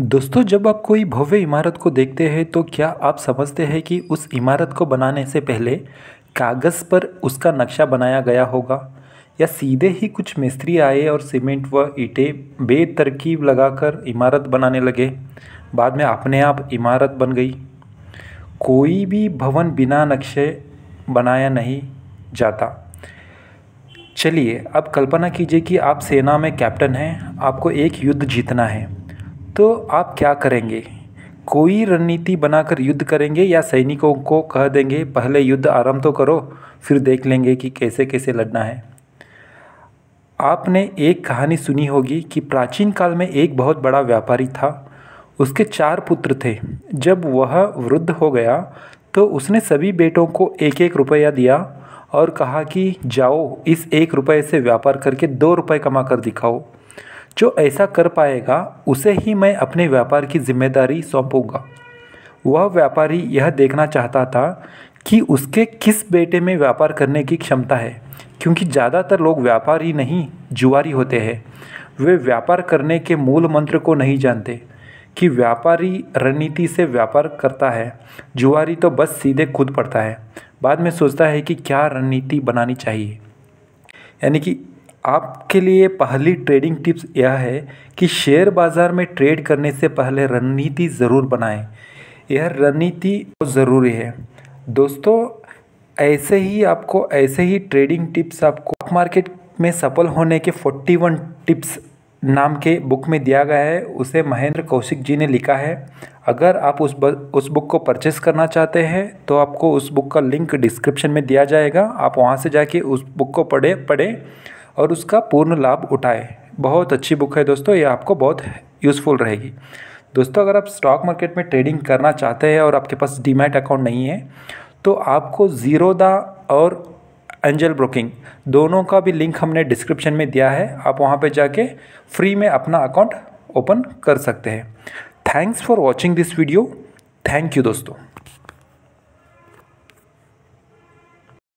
दोस्तों जब आप कोई भव्य इमारत को देखते हैं तो क्या आप समझते हैं कि उस इमारत को बनाने से पहले कागज़ पर उसका नक्शा बनाया गया होगा या सीधे ही कुछ मिस्त्री आए और सीमेंट व ईंटें बेतरकीब लगाकर इमारत बनाने लगे बाद में अपने आप इमारत बन गई कोई भी भवन बिना नक्शे बनाया नहीं जाता चलिए अब कल्पना कीजिए कि आप सेना में कैप्टन हैं आपको एक युद्ध जीतना है तो आप क्या करेंगे कोई रणनीति बनाकर युद्ध करेंगे या सैनिकों को कह देंगे पहले युद्ध आरंभ तो करो फिर देख लेंगे कि कैसे कैसे लड़ना है आपने एक कहानी सुनी होगी कि प्राचीन काल में एक बहुत बड़ा व्यापारी था उसके चार पुत्र थे जब वह वृद्ध हो गया तो उसने सभी बेटों को एक एक रुपया दिया और कहा कि जाओ इस एक रुपये से व्यापार करके दो रुपये कमा कर दिखाओ जो ऐसा कर पाएगा उसे ही मैं अपने व्यापार की जिम्मेदारी सौंपूंगा वह व्यापारी यह देखना चाहता था कि उसके किस बेटे में व्यापार करने की क्षमता है क्योंकि ज़्यादातर लोग व्यापारी नहीं जुआरी होते हैं वे व्यापार करने के मूल मंत्र को नहीं जानते कि व्यापारी रणनीति से व्यापार करता है जुआरी तो बस सीधे खुद पड़ता है बाद में सोचता है कि क्या रणनीति बनानी चाहिए यानी कि आपके लिए पहली ट्रेडिंग टिप्स यह है कि शेयर बाज़ार में ट्रेड करने से पहले रणनीति ज़रूर बनाएं यह रणनीति बहुत ज़रूरी है दोस्तों ऐसे ही आपको ऐसे ही ट्रेडिंग टिप्स आपको मार्केट में सफल होने के 41 टिप्स नाम के बुक में दिया गया है उसे महेंद्र कौशिक जी ने लिखा है अगर आप उस ब उस बुक को परचेस करना चाहते हैं तो आपको उस बुक का लिंक डिस्क्रिप्शन में दिया जाएगा आप वहाँ से जाके उस बुक को पढ़े पढ़ें और उसका पूर्ण लाभ उठाएँ बहुत अच्छी बुक है दोस्तों ये आपको बहुत यूज़फुल रहेगी दोस्तों अगर आप स्टॉक मार्केट में ट्रेडिंग करना चाहते हैं और आपके पास डीमैट अकाउंट नहीं है तो आपको दा और एंजल ब्रोकिंग दोनों का भी लिंक हमने डिस्क्रिप्शन में दिया है आप वहाँ पे जाके फ्री में अपना अकाउंट ओपन कर सकते हैं thanks for watching this video thank you दोस्तों